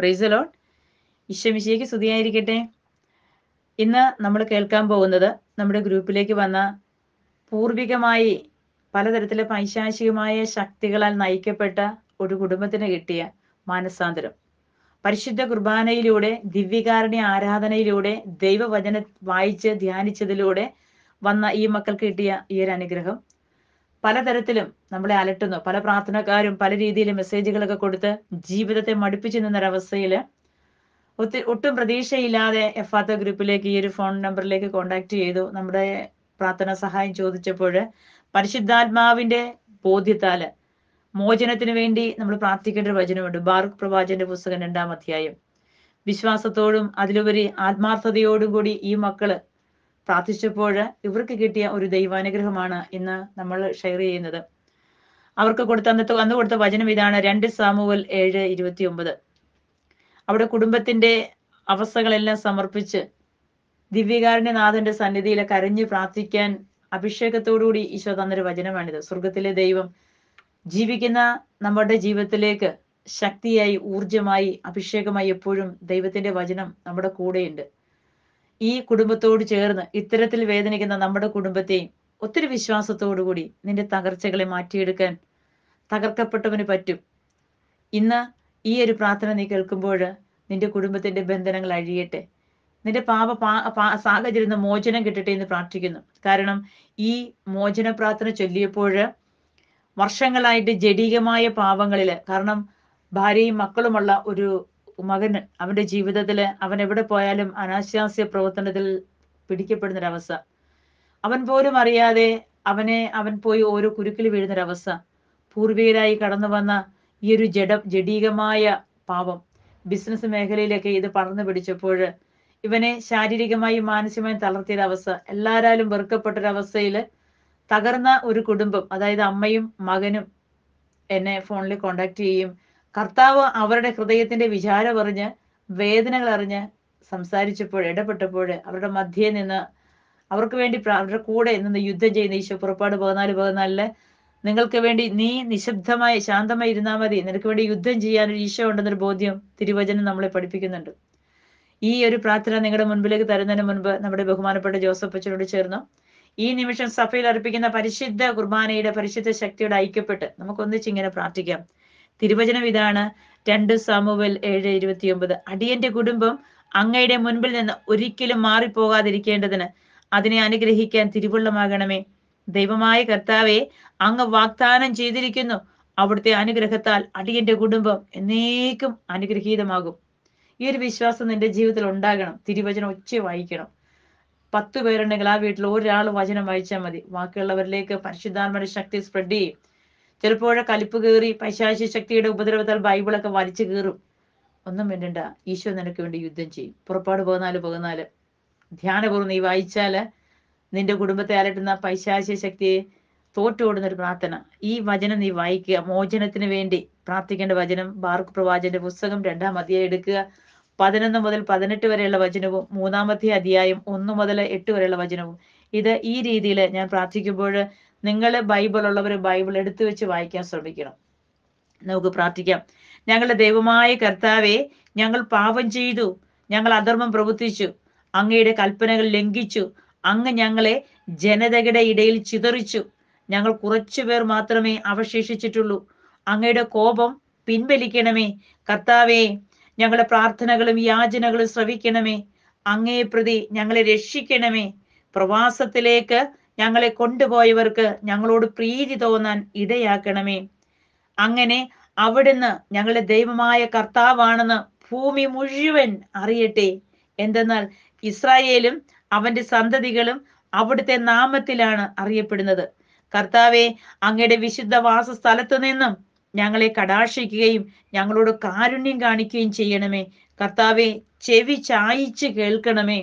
പ്രൈസലോട്ട് ഈശ്വമിശിയേക്ക് സ്തുതിയായിരിക്കട്ടെ ഇന്ന് നമ്മൾ കേൾക്കാൻ പോകുന്നത് നമ്മുടെ ഗ്രൂപ്പിലേക്ക് വന്ന പൂർവികമായി പലതരത്തിലെ പൈശാചികമായ ശക്തികളാൽ നയിക്കപ്പെട്ട ഒരു കുടുംബത്തിന് കിട്ടിയ മാനസാന്തരം പരിശുദ്ധ കുർബാനയിലൂടെ ദിവ്യകാരുണ്യ ആരാധനയിലൂടെ ദൈവവചന വായിച്ച് ധ്യാനിച്ചതിലൂടെ വന്ന ഈ മക്കൾക്ക് കിട്ടിയ ഈ ഒരു അനുഗ്രഹം പലതരത്തിലും നമ്മളെ അലട്ടുന്നു പല പ്രാർത്ഥനക്കാരും പല രീതിയിൽ മെസ്സേജുകളൊക്കെ കൊടുത്ത് ജീവിതത്തെ മടുപ്പിച്ചു നിന്നൊരവസ്ഥയിൽ ഒത്തിരി ഒട്ടും പ്രതീക്ഷയില്ലാതെ എഫ് ആത്ത ഗ്രൂപ്പിലേക്ക് ഈ ഒരു ഫോൺ നമ്പറിലേക്ക് കോണ്ടാക്ട് ചെയ്തു നമ്മുടെ പ്രാർത്ഥന സഹായം ചോദിച്ചപ്പോൾ പരിശുദ്ധാത്മാവിന്റെ ബോധ്യത്താല് മോചനത്തിന് വേണ്ടി നമ്മൾ പ്രാർത്ഥിക്കേണ്ട ഒരു വചനമുണ്ട് ബാറുഖ് പ്രവാചന്റെ പുസ്തകം രണ്ടാം അധ്യായം വിശ്വാസത്തോടും അതിലുപരി ആത്മാർത്ഥതയോടും കൂടി ഈ മക്കള് പ്രാർത്ഥിച്ചപ്പോൾ ഇവർക്ക് കിട്ടിയ ഒരു ദൈവാനുഗ്രഹമാണ് ഇന്ന് നമ്മൾ ഷെയർ ചെയ്യുന്നത് അവർക്ക് കൊടുത്ത അന്നത്തെ അന്ന് കൊടുത്ത വചനം ഇതാണ് രണ്ട് സാമുവൽ ഏഴ് ഇരുപത്തി ഒമ്പത് അവിടെ കുടുംബത്തിന്റെ അവസ്ഥകളെല്ലാം സമർപ്പിച്ച് നാഥന്റെ സന്നിധിയിൽ കരഞ്ഞു പ്രാർത്ഥിക്കാൻ അഭിഷേകത്തോടുകൂടി ഈശോ തന്നൊരു വചനമാണിത് സ്വർഗത്തിലെ ദൈവം ജീവിക്കുന്ന നമ്മുടെ ജീവിതത്തിലേക്ക് ശക്തിയായി ഊർജമായി അഭിഷേകമായി എപ്പോഴും ദൈവത്തിന്റെ വചനം നമ്മുടെ കൂടെയുണ്ട് ഈ കുടുംബത്തോട് ചേർന്ന് ഇത്തരത്തിൽ വേദനിക്കുന്ന നമ്മുടെ കുടുംബത്തെയും ഒത്തിരി കൂടി നിന്റെ തകർച്ചകളെ മാറ്റിയെടുക്കാൻ തകർക്കപ്പെട്ടവന് പറ്റും ഇന്ന് ഈ ഒരു പ്രാർത്ഥന നീ കേൾക്കുമ്പോൾ നിന്റെ കുടുംബത്തിന്റെ ബന്ധനങ്ങൾ അഴിയട്ടെ നിന്റെ പാപ സാഹചര്യത്തിൽ മോചനം കിട്ടട്ടെ എന്ന് പ്രാർത്ഥിക്കുന്നു കാരണം ഈ മോചന പ്രാർത്ഥന ചൊല്ലിയപ്പോൾ വർഷങ്ങളായിട്ട് ജഡികമായ പാപങ്ങളിൽ കാരണം ഭാര്യയും മക്കളുമുള്ള ഒരു മകൻ അവന്റെ ജീവിതത്തിൽ അവൻ എവിടെ പോയാലും അനാശാസ്യ പ്രവർത്തനത്തിൽ പിടിക്കപ്പെടുന്നൊരവസ്ഥ അവൻ പോലും അറിയാതെ അവനെ അവൻ പോയി ഓരോ കുരുക്കിൽ വീഴുന്നൊരവസ്ഥ പൂർവികരായി കടന്നു വന്ന ഈ ഒരു ജഡ ജഡീകമായ പാപം ബിസിനസ് മേഖലയിലൊക്കെ ഇത് പടർന്നു പിടിച്ചപ്പോൾ ഇവനെ ശാരീരികമായും മാനസികമായും തളർത്തിയൊരവസ്ഥ എല്ലാവരാലും വെറുക്കപ്പെട്ടൊരവസ്ഥയിൽ തകർന്ന ഒരു കുടുംബം അതായത് അമ്മയും മകനും എന്നെ ഫോണിൽ കോണ്ടാക്ട് ചെയ്യും കർത്താവ് അവരുടെ ഹൃദയത്തിന്റെ വിചാരം അറിഞ്ഞ് വേദനകൾ അറിഞ്ഞ് സംസാരിച്ചപ്പോൾ ഇടപെട്ടപ്പോൾ അവരുടെ മധ്യേ നിന്ന് അവർക്ക് വേണ്ടി അവരുടെ കൂടെ നിന്ന് യുദ്ധം ചെയ്യുന്ന ഈശോ പുറപ്പാട് പതിനാല് പതിനാലില് നിങ്ങൾക്ക് വേണ്ടി നീ നിശബ്ദമായി ശാന്തമായി ഇരുന്നാൽ മതി നിനക്ക് വേണ്ടി യുദ്ധം ചെയ്യാൻ ഒരു ഈശോ ഉണ്ടെന്നൊരു ബോധ്യം തിരുവചനം നമ്മളെ പഠിപ്പിക്കുന്നുണ്ട് ഈ ഒരു പ്രാർത്ഥന നിങ്ങളുടെ മുൻപിലേക്ക് തരുന്നതിന് മുൻപ് നമ്മുടെ ബഹുമാനപ്പെട്ട ജോസഫ് അച്ഛനോട് ചേർന്നു ഈ നിമിഷം സഭയിൽ അർപ്പിക്കുന്ന പരിശുദ്ധ കുർബാനയുടെ പരിശുദ്ധ ശക്തിയോട് ഐക്യപ്പെട്ട് നമുക്കൊന്നിച്ചിങ്ങനെ പ്രാർത്ഥിക്കാം തിരുവചനം ഇതാണ് രണ്ട് സാമുവൽ ഏഴ് ഇരുപത്തിയൊമ്പത് അടിയന്റെ കുടുംബം അങ്ങയുടെ മുൻപിൽ നിന്ന് ഒരിക്കലും മാറിപ്പോകാതിരിക്കേണ്ടതിന് അതിനെ അനുഗ്രഹിക്കാൻ തിരുവുള്ളമാകണമേ ദൈവമായ കർത്താവെ അങ്ങ് വാഗ്ദാനം ചെയ്തിരിക്കുന്നു അവിടുത്തെ അനുഗ്രഹത്താൽ അടിയന്റെ കുടുംബം എന്നേക്കും അനുഗ്രഹീതമാകും ഈ ഒരു വിശ്വാസം നിന്റെ ജീവിതത്തിൽ ഉണ്ടാകണം തിരുവചനം ഒച്ച വായിക്കണം പത്ത് പേരുണ്ടെങ്കിൽ ആ വീട്ടിൽ ഒരാൾ വചനം വായിച്ചാൽ മതി ബാക്കിയുള്ളവരിലേക്ക് പരിശുദ്ധാത്മയുടെ ശക്തി സ്പ്രെഡ് ചെയ്യും ചിലപ്പോഴെ കലിപ്പ് കീറി പൈശാശി ശക്തിയുടെ ഉപദ്രവത്താൽ ബൈബിളൊക്കെ വലിച്ചു കീറും ഒന്നും വേണ്ടണ്ട ഈശോ നിനക്ക് വേണ്ടി യുദ്ധം ചെയ്യും പുറപ്പാട് പോകുന്നാല് പോകുന്നാല് ധ്യാനപൂർവ്വം നീ വായിച്ചാല് നിന്റെ കുടുംബത്തെ അലട്ടുന്ന പൈശാശി ശക്തിയെ തോറ്റോടുന്ന ഒരു പ്രാർത്ഥന ഈ വചനം നീ വായിക്കുക മോചനത്തിന് വേണ്ടി പ്രാർത്ഥിക്കേണ്ട വചനം ബാർക്ക് പ്രവാചന്റെ പുസ്തകം രണ്ടാം അധ്യായം എടുക്കുക പതിനൊന്ന് മുതൽ പതിനെട്ട് വരെയുള്ള വചനവും മൂന്നാമത്തെ അധ്യായം ഒന്ന് മുതൽ എട്ട് വരെയുള്ള വചനവും ഇത് ഈ രീതിയിൽ ഞാൻ പ്രാർത്ഥിക്കുമ്പോൾ നിങ്ങൾ ബൈബിൾ ഉള്ളവർ ബൈബിൾ എടുത്തു വെച്ച് വായിക്കാൻ ശ്രമിക്കണം നമുക്ക് പ്രാർത്ഥിക്കാം ഞങ്ങളുടെ ദൈവമായ കർത്താവെ ഞങ്ങൾ പാപം ചെയ്തു ഞങ്ങൾ അധർമ്മം പ്രവർത്തിച്ചു അങ്ങയുടെ കൽപ്പനകൾ ലംഘിച്ചു അങ്ങ് ഞങ്ങളെ ജനതകളുടെ ഇടയിൽ ചിതറിച്ചു ഞങ്ങൾ കുറച്ചു പേർ മാത്രമേ അവശേഷിച്ചിട്ടുള്ളൂ അങ്ങയുടെ കോപം പിൻവലിക്കണമേ കർത്താവേ ഞങ്ങളുടെ പ്രാർത്ഥനകളും യാചനകളും ശ്രവിക്കണമേ അങ്ങയെ പ്രതി ഞങ്ങളെ രക്ഷിക്കണമേ പ്രവാസത്തിലേക്ക് ഞങ്ങളെ കൊണ്ടുപോയവർക്ക് ഞങ്ങളോട് പ്രീതി തോന്നാൻ ഇടയാക്കണമേ അങ്ങനെ അവിടുന്ന് ഞങ്ങളുടെ ദൈവമായ കർത്താവാണെന്ന് ഭൂമി മുഴുവൻ അറിയട്ടെ എന്തെന്നാൽ ഇസ്രായേലും അവന്റെ സന്തതികളും അവിടുത്തെ നാമത്തിലാണ് അറിയപ്പെടുന്നത് കർത്താവെ അങ്ങയുടെ വിശുദ്ധ വാസസ്ഥലത്തു നിന്നും ഞങ്ങളെ കടാക്ഷിക്കുകയും ഞങ്ങളോട് കാരുണ്യം കാണിക്കുകയും ചെയ്യണമേ കർത്താവെ ചെവി ചായിച്ച് കേൾക്കണമേ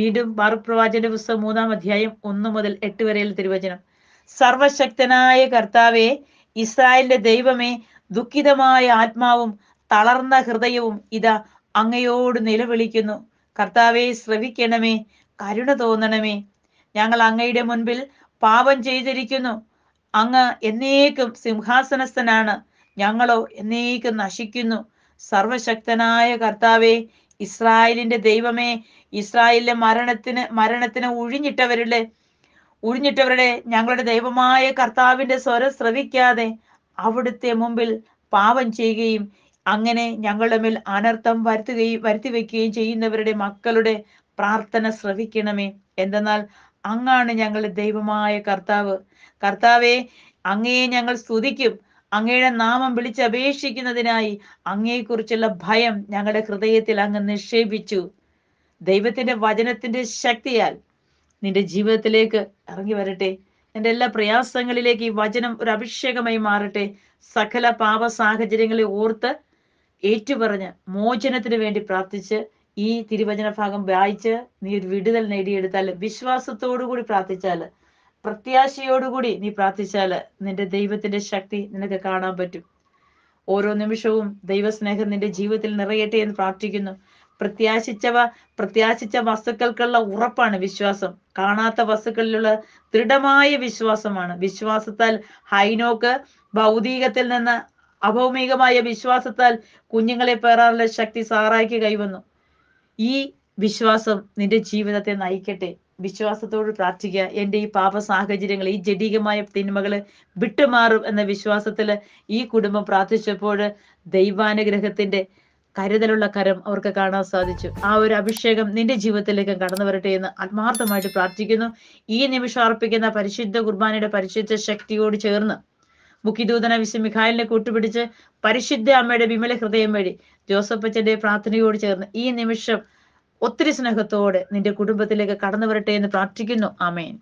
വീണ്ടും മാർപ്രവാചന്റെ പുസ്തകം മൂന്നാം അധ്യായം ഒന്ന് മുതൽ എട്ട് വരെയുള്ള തിരുവചനം സർവശക്തനായ കർത്താവെ ഇസ്രായേലിന്റെ ദൈവമേ ദുഃഖിതമായ ആത്മാവും തളർന്ന ഹൃദയവും ഇതാ അങ്ങയോട് നിലവിളിക്കുന്നു കർത്താവെ ശ്രവിക്കണമേ കരുണ തോന്നണമേ ഞങ്ങൾ അങ്ങയുടെ മുൻപിൽ പാപം ചെയ്തിരിക്കുന്നു അങ്ങ് എന്നേക്കും സിംഹാസനസ്ഥനാണ് ഞങ്ങളോ എന്നേക്കും നശിക്കുന്നു സർവശക്തനായ കർത്താവെ ഇസ്രായേലിന്റെ ദൈവമേ ഇസ്രായേലിലെ മരണത്തിന് മരണത്തിന് ഉഴിഞ്ഞിട്ടവരുടെ ഉഴിഞ്ഞിട്ടവരുടെ ഞങ്ങളുടെ ദൈവമായ കർത്താവിന്റെ സ്വരം ശ്രവിക്കാതെ അവിടുത്തെ മുമ്പിൽ പാപം ചെയ്യുകയും അങ്ങനെ ഞങ്ങളുടെ മേൽ അനർത്ഥം വരുത്തുകയും വരുത്തി വയ്ക്കുകയും ചെയ്യുന്നവരുടെ മക്കളുടെ പ്രാർത്ഥന ശ്രവിക്കണമേ എന്തെന്നാൽ അങ്ങാണ് ഞങ്ങളുടെ ദൈവമായ കർത്താവ് കർത്താവെ അങ്ങയെ ഞങ്ങൾ സ്തുതിക്കും അങ്ങയുടെ നാമം വിളിച്ചപേക്ഷിക്കുന്നതിനായി അങ്ങയെക്കുറിച്ചുള്ള ഭയം ഞങ്ങളുടെ ഹൃദയത്തിൽ അങ്ങ് നിക്ഷേപിച്ചു ദൈവത്തിന്റെ വചനത്തിന്റെ ശക്തിയാൽ നിന്റെ ജീവിതത്തിലേക്ക് ഇറങ്ങി വരട്ടെ എൻ്റെ എല്ലാ പ്രയാസങ്ങളിലേക്ക് ഈ വചനം ഒരു അഭിഷേകമായി മാറട്ടെ സകല പാപ സാഹചര്യങ്ങളെ ഓർത്ത് ഏറ്റുപറഞ്ഞ് മോചനത്തിന് വേണ്ടി പ്രാർത്ഥിച്ച് ഈ തിരുവചന ഭാഗം വായിച്ച് നീ ഒരു വിടുതൽ നേടിയെടുത്താൽ വിശ്വാസത്തോടു കൂടി പ്രാർത്ഥിച്ചാൽ പ്രത്യാശയോടുകൂടി നീ പ്രാർത്ഥിച്ചാൽ നിന്റെ ദൈവത്തിന്റെ ശക്തി നിനക്ക് കാണാൻ പറ്റും ഓരോ നിമിഷവും ദൈവസ്നേഹം നിന്റെ ജീവിതത്തിൽ നിറയട്ടെ എന്ന് പ്രാർത്ഥിക്കുന്നു പ്രത്യാശിച്ചവ പ്രത്യാശിച്ച വസ്തുക്കൾക്കുള്ള ഉറപ്പാണ് വിശ്വാസം കാണാത്ത വസ്തുക്കളിലുള്ള ദൃഢമായ വിശ്വാസമാണ് വിശ്വാസത്താൽ ഹൈനോക്ക് ഭൗതികത്തിൽ നിന്ന് അഭൗമികമായ വിശ്വാസത്താൽ കുഞ്ഞുങ്ങളെ പേറാറുള്ള ശക്തി സാറായിക്ക് കൈവന്നു ഈ വിശ്വാസം നിന്റെ ജീവിതത്തെ നയിക്കട്ടെ വിശ്വാസത്തോട് പ്രാർത്ഥിക്കുക എൻ്റെ ഈ പാപ സാഹചര്യങ്ങൾ ഈ ജഡികമായ തിന്മകള് വിട്ടുമാറും എന്ന വിശ്വാസത്തിൽ ഈ കുടുംബം പ്രാർത്ഥിച്ചപ്പോൾ ദൈവാനുഗ്രഹത്തിൻ്റെ കരുതലുള്ള കരം അവർക്ക് കാണാൻ സാധിച്ചു ആ ഒരു അഭിഷേകം നിന്റെ ജീവിതത്തിലേക്ക് കടന്നു വരട്ടെ എന്ന് ആത്മാർത്ഥമായിട്ട് പ്രാർത്ഥിക്കുന്നു ഈ നിമിഷം അർപ്പിക്കുന്ന പരിശുദ്ധ കുർബാനയുടെ പരിശുദ്ധ ശക്തിയോട് ചേർന്ന് മുഖിദൂതന മിഖായലിനെ കൂട്ടുപിടിച്ച് പരിശുദ്ധ അമ്മയുടെ വിമല ഹൃദയം വഴി ജോസഫച്ചന്റെ പ്രാർത്ഥനയോട് ചേർന്ന് ഈ നിമിഷം ഒത്തിരി സ്നേഹത്തോടെ നിന്റെ കുടുംബത്തിലേക്ക് കടന്നു വരട്ടെ എന്ന് പ്രാർത്ഥിക്കുന്നു ആമേൻ